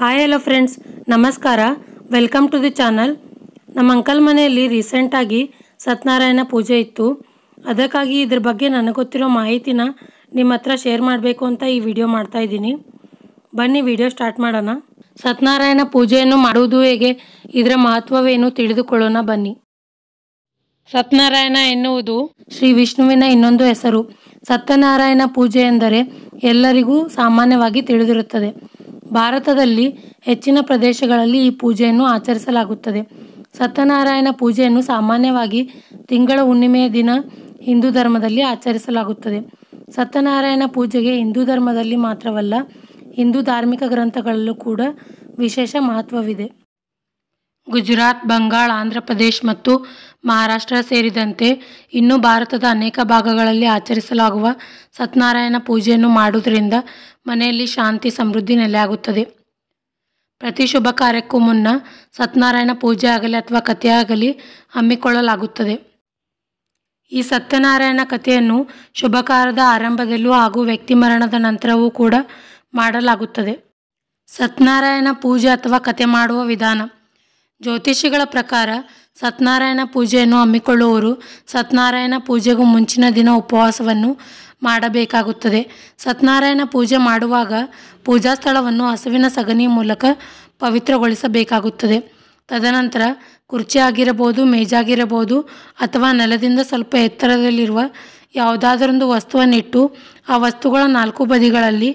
Hi hello friends ನಮಸ್ಕಾರ welcome to the channel ನಮ್ಮ uncle ಮನೆಯಲ್ಲಿ ರೀಸೆಂಟ್ ಆಗಿ ಸತ್ಯನಾರಾಯಣ ಪೂಜೆ ಇತ್ತು ಅದಕ್ಕಾಗಿ ಇದ್ರ ಬಗ್ಗೆ ನನಗೆ ಗೊತ್ತಿರೋ ಮಾಹಿತಿನ ನಿಮ್ಮ ಹತ್ರ ಶೇರ್ ಮಾಡಬೇಕು ಅಂತ ಈ ವಿಡಿಯೋ ಮಾಡ್ತಾ ಇದ್ದೀನಿ ಬನ್ನಿ ವಿಡಿಯೋ ಸ್ಟಾರ್ಟ್ ಮಾಡೋಣ ಸತ್ಯನಾರಾಯಣ ಪೂಜೆಯನ್ನು ಮಾಡುವುದು ಹೇಗೆ ಇದರ ಮಹತ್ವವೇನು ತಿಳಿದುಕೊಳ್ಳೋಣ ಬನ್ನಿ ಸತ್ಯನಾರಾಯಣ ಎನ್ನುವುದು ಶ್ರೀ ವಿಷ್ಣುವಿನ ಇನ್ನೊಂದು ಹೆಸರು ಸತ್ಯನಾರಾಯಣ ಪೂಜೆ ಎಂದರೆ ಎಲ್ಲರಿಗೂ ಸಾಮಾನ್ಯವಾಗಿ ತಿಳಿದಿರುತ್ತದೆ ಭಾರತದಲ್ಲಿ ಹೆಚ್ಚಿನ ಪ್ರದೇಶಗಳಲ್ಲಿ ಈ ಪೂಜೆಯನ್ನು ಆಚರಿಸಲಾಗುತ್ತದೆ ಸತ್ಯನಾರಾಯಣ ಪೂಜೆಯನ್ನು ಸಾಮಾನ್ಯವಾಗಿ ತಿಂಗಳ ಹುಣ್ಣಿಮೆಯ ದಿನ ಹಿಂದೂ ಧರ್ಮದಲ್ಲಿ ಆಚರಿಸಲಾಗುತ್ತದೆ ಸತ್ಯನಾರಾಯಣ ಪೂಜೆಗೆ ಹಿಂದೂ ಧರ್ಮದಲ್ಲಿ ಮಾತ್ರವಲ್ಲ ಹಿಂದೂ ಧಾರ್ಮಿಕ ಗ್ರಂಥಗಳಲ್ಲೂ ಕೂಡ ವಿಶೇಷ ಮಹತ್ವವಿದೆ ಗುಜರಾತ್ ಬಂಗಾಳ ಆಂಧ್ರಪ್ರದೇಶ್ ಮತ್ತು ಮಹಾರಾಷ್ಟ್ರ ಸೇರಿದಂತೆ ಇನ್ನೂ ಭಾರತದ ಅನೇಕ ಭಾಗಗಳಲ್ಲಿ ಆಚರಿಸಲಾಗುವ ಸತ್ಯನಾರಾಯಣ ಪೂಜೆಯನ್ನು ಮಾಡುವುದರಿಂದ ಮನೆಯಲ್ಲಿ ಶಾಂತಿ ಸಮೃದ್ಧಿ ನೆಲೆಯಾಗುತ್ತದೆ ಪ್ರತಿ ಶುಭ ಕಾರ್ಯಕ್ಕೂ ಮುನ್ನ ಸತ್ಯನಾರಾಯಣ ಪೂಜೆ ಆಗಲಿ ಅಥವಾ ಕಥೆ ಆಗಲಿ ಹಮ್ಮಿಕೊಳ್ಳಲಾಗುತ್ತದೆ ಈ ಸತ್ಯನಾರಾಯಣ ಕಥೆಯನ್ನು ಶುಭಕಾರದ ಆರಂಭದಲ್ಲೂ ಹಾಗೂ ವ್ಯಕ್ತಿ ಮರಣದ ನಂತರವೂ ಕೂಡ ಮಾಡಲಾಗುತ್ತದೆ ಸತ್ಯನಾರಾಯಣ ಪೂಜೆ ಅಥವಾ ಕಥೆ ಮಾಡುವ ವಿಧಾನ ಜ್ಯೋತಿಷಿಗಳ ಪ್ರಕಾರ ಸತ್ಯನಾರಾಯಣ ಪೂಜೆಯನ್ನು ಹಮ್ಮಿಕೊಳ್ಳುವವರು ಸತ್ಯನಾರಾಯಣ ಪೂಜೆಗೂ ಮುಂಚಿನ ದಿನ ಉಪವಾಸವನ್ನು ಮಾಡಬೇಕಾಗುತ್ತದೆ ಸತ್ಯನಾರಾಯಣ ಪೂಜೆ ಮಾಡುವಾಗ ಪೂಜಾ ಸ್ಥಳವನ್ನು ಹಸುವಿನ ಸಗಣಿ ಮೂಲಕ ಪವಿತ್ರಗೊಳಿಸಬೇಕಾಗುತ್ತದೆ ತದನಂತರ ಕುರ್ಚಿ ಆಗಿರಬಹುದು ಮೇಜಾಗಿರಬಹುದು ಅಥವಾ ನೆಲದಿಂದ ಸ್ವಲ್ಪ ಎತ್ತರದಲ್ಲಿರುವ ಯಾವುದಾದ್ರೊಂದು ವಸ್ತುವನ್ನಿಟ್ಟು ಆ ವಸ್ತುಗಳ ನಾಲ್ಕು ಬದಿಗಳಲ್ಲಿ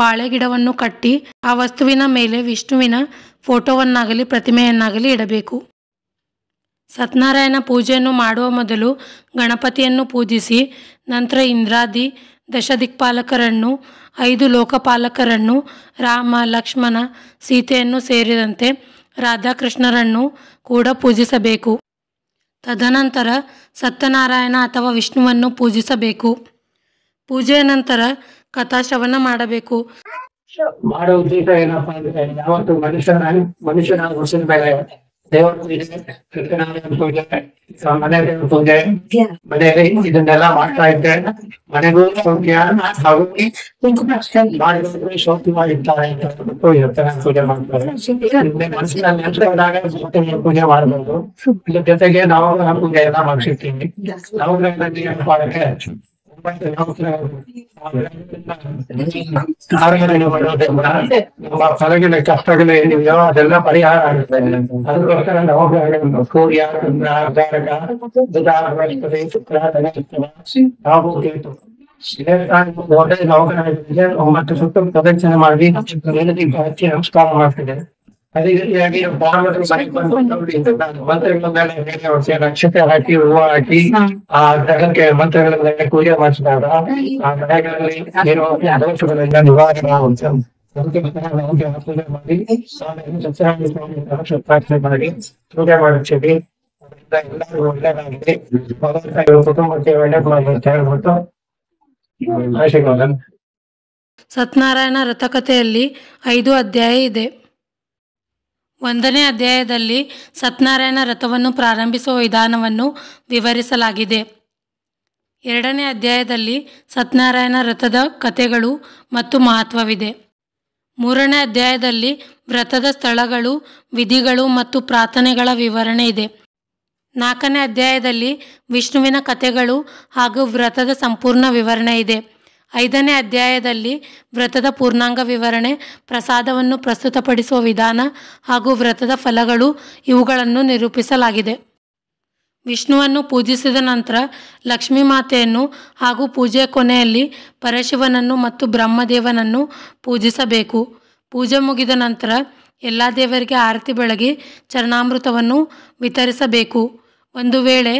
ಬಾಳೆಗಿಡವನ್ನು ಕಟ್ಟಿ ಆ ವಸ್ತುವಿನ ಮೇಲೆ ವಿಷ್ಣುವಿನ ಫೋಟೋವನ್ನಾಗಲಿ ಪ್ರತಿಮೆಯನ್ನಾಗಲಿ ಇಡಬೇಕು ಸತ್ಯನಾರಾಯಣ ಪೂಜೆಯನ್ನು ಮಾಡುವ ಮೊದಲು ಗಣಪತಿಯನ್ನು ಪೂಜಿಸಿ ನಂತರ ಇಂದ್ರಾದಿ ದಶದಿಕ್ಪಾಲಕರನ್ನು ಐದು ಲೋಕಪಾಲಕರನ್ನು ರಾಮ ಲಕ್ಷ್ಮಣ ಸೀತೆಯನ್ನು ಸೇರಿದಂತೆ ರಾಧಾಕೃಷ್ಣರನ್ನು ಕೂಡ ಪೂಜಿಸಬೇಕು ತದನಂತರ ಸತ್ಯನಾರಾಯಣ ಅಥವಾ ವಿಷ್ಣುವನ್ನು ಪೂಜಿಸಬೇಕು ಪೂಜೆಯ ನಂತರ ಕಥಾಶ್ರವಣ ಮಾಡಬೇಕು ಮಾಡೋ ಉದ್ದೇಶ ಏನಪ್ಪಾ ಅಂದ್ರೆ ಯಾವತ್ತು ಮನುಷ್ಯನ ಮನುಷ್ಯನ ದೇವರ ಪೂಜೆ ಸತ್ಯನಾರಾಯಣ ಪೂಜೆ ಮನೆ ದೇವ್ರ ಪೂಜೆ ಮನೆಯಲ್ಲಿ ಇದನ್ನೆಲ್ಲ ಮಾಡ್ತಾ ಇದ್ದೆ ಮನೆಗೂ ಸೌಖ್ಯ ಹಾಗೂ ಶೋಕಿವ ಇದ್ದಾರೆ ಸತ್ಯನಾರಾಯಣ ಪೂಜೆ ಮಾಡ್ತಾರೆ ಮನಸ್ಸಿನಲ್ಲಿ ನೆನಪಿದಾಗ ಸತ್ಯನಾರಾಯಣ ಪೂಜೆ ಮಾಡಬಹುದು ಜೊತೆಗೆ ನವಗ್ರಹ ಪೂಜೆ ಎಲ್ಲ ಮಾಡಿಸಿರ್ತೀವಿ ನವಗ್ರಹದಲ್ಲಿ ಏನ್ பாய்தல் ஆனது ராயர். ராயர் என்னோட படத்துல பாலகனே கஷ்டக்கலை என்னைய அதெல்லாம் பறியாரா இருக்கேன். அதுக்கு அப்புறம் நான் போகிறேன். நோஸ்கோரியா தன்னார்வக்காரர். ஜடாவரிக் பேசித் தரத் தித்தி வாசி. டாவோகேட்டோ. சிலகன் மோடல் ரகனை விஜய ஓம்கிருஷ்ணும் கடன் சேனமாவி இந்த வேதனை இந்திய மருத்துவமா இருந்துது. ಅದಕ್ಕಾಗಿ ಮಂತ್ರಗಳ ಮೇಲೆ ಹಾಕಿ ಆ ಪೂಜೆ ಮಾಡಿಸಿದಾಗ ಆ ನಿವಾರಣೆ ಪೂಜೆ ಮಾಡಿ ಸತ್ಯನಾರಾಯಣ ಮಾಡಿ ಪೂಜೆ ಎಲ್ಲರಿಗೂ ಕುಟುಂಬಕ್ಕೆ ಸತ್ಯನಾರಾಯಣ ರಥಕಥೆಯಲ್ಲಿ ಐದು ಅಧ್ಯಾಯ ಇದೆ ಒಂದನೇ ಅಧ್ಯಾಯದಲ್ಲಿ ಸತ್ಯನಾರಾಯಣ ರಥವನ್ನು ಪ್ರಾರಂಭಿಸುವ ವಿಧಾನವನ್ನು ವಿವರಿಸಲಾಗಿದೆ ಎರಡನೇ ಅಧ್ಯಾಯದಲ್ಲಿ ಸತ್ಯನಾರಾಯಣ ರಥದ ಕಥೆಗಳು ಮತ್ತು ಮಹತ್ವವಿದೆ ಮೂರನೇ ಅಧ್ಯಾಯದಲ್ಲಿ ವ್ರತದ ಸ್ಥಳಗಳು ವಿಧಿಗಳು ಮತ್ತು ಪ್ರಾರ್ಥನೆಗಳ ವಿವರಣೆ ಇದೆ ನಾಲ್ಕನೇ ಅಧ್ಯಾಯದಲ್ಲಿ ವಿಷ್ಣುವಿನ ಕಥೆಗಳು ಹಾಗೂ ವ್ರತದ ಸಂಪೂರ್ಣ ವಿವರಣೆ ಇದೆ ಐದನೇ ಅಧ್ಯಾಯದಲ್ಲಿ ವ್ರತದ ಪೂರ್ಣಾಂಗ ವಿವರಣೆ ಪ್ರಸಾದವನ್ನು ಪ್ರಸ್ತುತಪಡಿಸುವ ವಿಧಾನ ಹಾಗೂ ವ್ರತದ ಫಲಗಳು ಇವುಗಳನ್ನು ನಿರೂಪಿಸಲಾಗಿದೆ ವಿಷ್ಣುವನ್ನು ಪೂಜಿಸಿದ ನಂತರ ಲಕ್ಷ್ಮೀ ಮಾತೆಯನ್ನು ಹಾಗೂ ಪೂಜೆಯ ಕೊನೆಯಲ್ಲಿ ಪರಶಿವನನ್ನು ಮತ್ತು ಬ್ರಹ್ಮದೇವನನ್ನು ಪೂಜಿಸಬೇಕು ಪೂಜೆ ಮುಗಿದ ನಂತರ ಎಲ್ಲ ದೇವರಿಗೆ ಆರತಿ ಬೆಳಗಿ ಚರಣಾಮೃತವನ್ನು ವಿತರಿಸಬೇಕು ಒಂದು ವೇಳೆ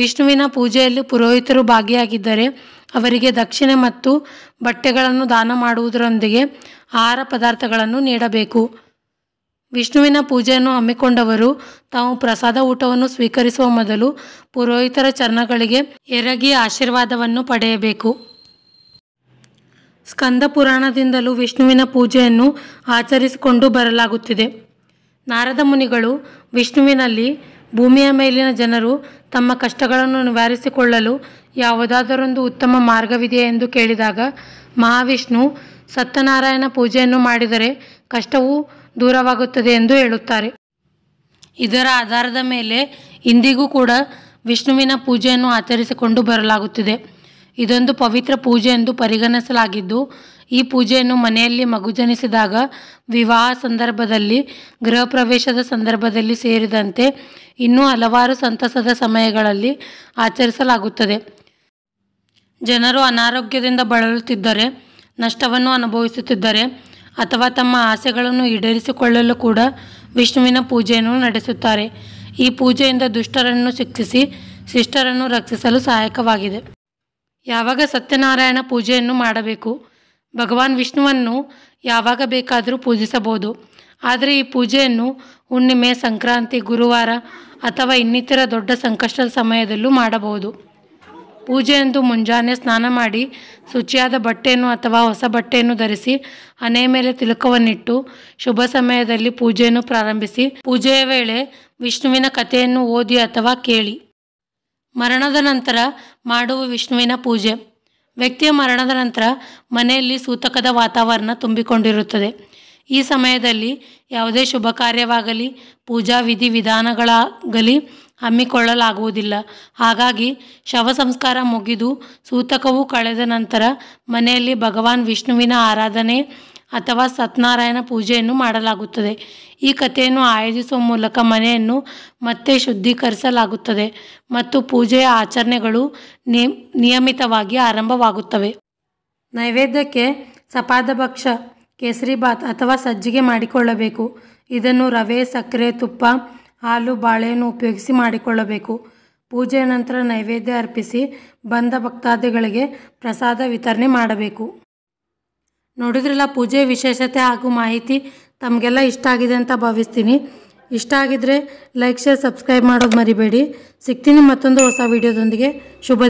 ವಿಷ್ಣುವಿನ ಪೂಜೆಯಲ್ಲಿ ಪುರೋಹಿತರು ಭಾಗಿಯಾಗಿದ್ದರೆ ಅವರಿಗೆ ದಕ್ಷಿಣೆ ಮತ್ತು ಬಟ್ಟೆಗಳನ್ನು ದಾನ ಮಾಡುವುದರೊಂದಿಗೆ ಆಹಾರ ಪದಾರ್ಥಗಳನ್ನು ನೀಡಬೇಕು ವಿಷ್ಣುವಿನ ಪೂಜೆಯನ್ನು ಹಮ್ಮಿಕೊಂಡವರು ತಾವು ಪ್ರಸಾದ ಊಟವನ್ನು ಸ್ವೀಕರಿಸುವ ಮೊದಲು ಪುರೋಹಿತರ ಚರಣಗಳಿಗೆ ಎರಗಿ ಆಶೀರ್ವಾದವನ್ನು ಪಡೆಯಬೇಕು ಸ್ಕಂದ ಪುರಾಣದಿಂದಲೂ ವಿಷ್ಣುವಿನ ಪೂಜೆಯನ್ನು ಆಚರಿಸಿಕೊಂಡು ಬರಲಾಗುತ್ತಿದೆ ನಾರದ ಮುನಿಗಳು ವಿಷ್ಣುವಿನಲ್ಲಿ ಭೂಮಿಯ ಮೇಲಿನ ಜನರು ತಮ್ಮ ಕಷ್ಟಗಳನ್ನು ನಿವಾರಿಸಿಕೊಳ್ಳಲು ಯಾವುದಾದರೊಂದು ಉತ್ತಮ ಮಾರ್ಗವಿದೆಯೇ ಎಂದು ಕೇಳಿದಾಗ ಮಹಾವಿಷ್ಣು ಸತ್ಯನಾರಾಯಣ ಪೂಜೆಯನ್ನು ಮಾಡಿದರೆ ಕಷ್ಟವು ದೂರವಾಗುತ್ತದೆ ಎಂದು ಹೇಳುತ್ತಾರೆ ಇದರ ಆಧಾರದ ಮೇಲೆ ಇಂದಿಗೂ ಕೂಡ ವಿಷ್ಣುವಿನ ಪೂಜೆಯನ್ನು ಆಚರಿಸಿಕೊಂಡು ಬರಲಾಗುತ್ತಿದೆ ಇದೊಂದು ಪವಿತ್ರ ಪೂಜೆ ಎಂದು ಪರಿಗಣಿಸಲಾಗಿದ್ದು ಈ ಪೂಜೆಯನ್ನು ಮನೆಯಲ್ಲಿ ಮಗು ಜನಿಸಿದಾಗ ವಿವಾಹ ಸಂದರ್ಭದಲ್ಲಿ ಗೃಹ ಪ್ರವೇಶದ ಸಂದರ್ಭದಲ್ಲಿ ಸೇರಿದಂತೆ ಇನ್ನೂ ಹಲವಾರು ಸಂತಸದ ಸಮಯಗಳಲ್ಲಿ ಆಚರಿಸಲಾಗುತ್ತದೆ ಜನರು ಅನಾರೋಗ್ಯದಿಂದ ಬಳಲುತ್ತಿದ್ದರೆ ನಷ್ಟವನ್ನು ಅನುಭವಿಸುತ್ತಿದ್ದರೆ ಅಥವಾ ತಮ್ಮ ಆಸೆಗಳನ್ನು ಈಡೇರಿಸಿಕೊಳ್ಳಲು ಕೂಡ ವಿಷ್ಣುವಿನ ಪೂಜೆಯನ್ನು ನಡೆಸುತ್ತಾರೆ ಈ ಪೂಜೆಯಿಂದ ದುಷ್ಟರನ್ನು ಶಿಕ್ಷಿಸಿ ಶಿಷ್ಟರನ್ನು ರಕ್ಷಿಸಲು ಸಹಾಯಕವಾಗಿದೆ ಯಾವಾಗ ಸತ್ಯನಾರಾಯಣ ಪೂಜೆಯನ್ನು ಮಾಡಬೇಕು ಭಗವಾನ್ ವಿಷ್ಣುವನ್ನು ಯಾವಾಗ ಬೇಕಾದರೂ ಪೂಜಿಸಬಹುದು ಆದರೆ ಈ ಪೂಜೆಯನ್ನು ಹುಣ್ಣಿಮೆ ಸಂಕ್ರಾಂತಿ ಗುರುವಾರ ಅಥವಾ ಇನ್ನಿತರ ದೊಡ್ಡ ಸಂಕಷ್ಟದ ಸಮಯದಲ್ಲೂ ಮಾಡಬಹುದು ಪೂಜೆಯಂದು ಮುಂಜಾನೆ ಸ್ನಾನ ಮಾಡಿ ಶುಚಿಯಾದ ಬಟ್ಟೆಯನ್ನು ಅಥವಾ ಹೊಸ ಬಟ್ಟೆಯನ್ನು ಧರಿಸಿ ಹಣೆ ಮೇಲೆ ತಿಲಕವನ್ನಿಟ್ಟು ಶುಭ ಸಮಯದಲ್ಲಿ ಪೂಜೆಯನ್ನು ಪ್ರಾರಂಭಿಸಿ ಪೂಜೆಯ ವೇಳೆ ವಿಷ್ಣುವಿನ ಕಥೆಯನ್ನು ಓದಿ ಅಥವಾ ಕೇಳಿ ಮರಣದ ನಂತರ ಮಾಡುವ ವಿಷ್ಣುವಿನ ಪೂಜೆ ವ್ಯಕ್ತಿಯ ಮರಣದ ನಂತರ ಮನೆಯಲ್ಲಿ ಸೂತಕದ ವಾತಾವರಣ ತುಂಬಿಕೊಂಡಿರುತ್ತದೆ ಈ ಸಮಯದಲ್ಲಿ ಯಾವುದೇ ಶುಭ ಕಾರ್ಯವಾಗಲಿ ಪೂಜಾ ವಿಧಾನಗಳಾಗಲಿ ಹಮ್ಮಿಕೊಳ್ಳಲಾಗುವುದಿಲ್ಲ ಹಾಗಾಗಿ ಶವ ಸಂಸ್ಕಾರ ಮುಗಿದು ಸೂತಕವು ಕಳೆದ ನಂತರ ಮನೆಯಲ್ಲಿ ಭಗವಾನ್ ವಿಷ್ಣುವಿನ ಆರಾಧನೆ ಅಥವಾ ಸತ್ಯನಾರಾಯಣ ಪೂಜೆಯನ್ನು ಮಾಡಲಾಗುತ್ತದೆ ಈ ಕಥೆಯನ್ನು ಆಯೋಜಿಸುವ ಮೂಲಕ ಮನೆಯನ್ನು ಮತ್ತೆ ಶುದ್ಧೀಕರಿಸಲಾಗುತ್ತದೆ ಮತ್ತು ಪೂಜೆಯ ಆಚರಣೆಗಳು ನಿಯಮಿತವಾಗಿ ಆರಂಭವಾಗುತ್ತವೆ ನೈವೇದ್ಯಕ್ಕೆ ಸಪಾದಭಕ್ಷ ಕೇಸರಿಬಾತ್ ಅಥವಾ ಸಜ್ಜಿಗೆ ಮಾಡಿಕೊಳ್ಳಬೇಕು ಇದನ್ನು ರವೆ ಸಕ್ಕರೆ ತುಪ್ಪ ಹಾಲು ಬಾಳೆಯನ್ನು ಉಪಯೋಗಿಸಿ ಮಾಡಿಕೊಳ್ಳಬೇಕು ಪೂಜೆಯ ನಂತರ ನೈವೇದ್ಯ ಅರ್ಪಿಸಿ ಬಂದ ಭಕ್ತಾದಿಗಳಿಗೆ ಪ್ರಸಾದ ವಿತರಣೆ ಮಾಡಬೇಕು ನೋಡಿದ್ರಲ್ಲ ಪೂಜೆ ವಿಶೇಷತೆ ಹಾಗೂ ಮಾಹಿತಿ ತಮಗೆಲ್ಲ ಇಷ್ಟ ಆಗಿದೆ ಅಂತ ಭಾವಿಸ್ತೀನಿ ಇಷ್ಟ ಆಗಿದ್ರೆ ಲೈಕ್ ಶೇರ್ ಸಬ್ಸ್ಕ್ರೈಬ್ ಮಾಡೋದು ಮರಿಬೇಡಿ ಸಿಗ್ತೀನಿ ಮತ್ತೊಂದು ಹೊಸ ವಿಡಿಯೋದೊಂದಿಗೆ ಶುಭ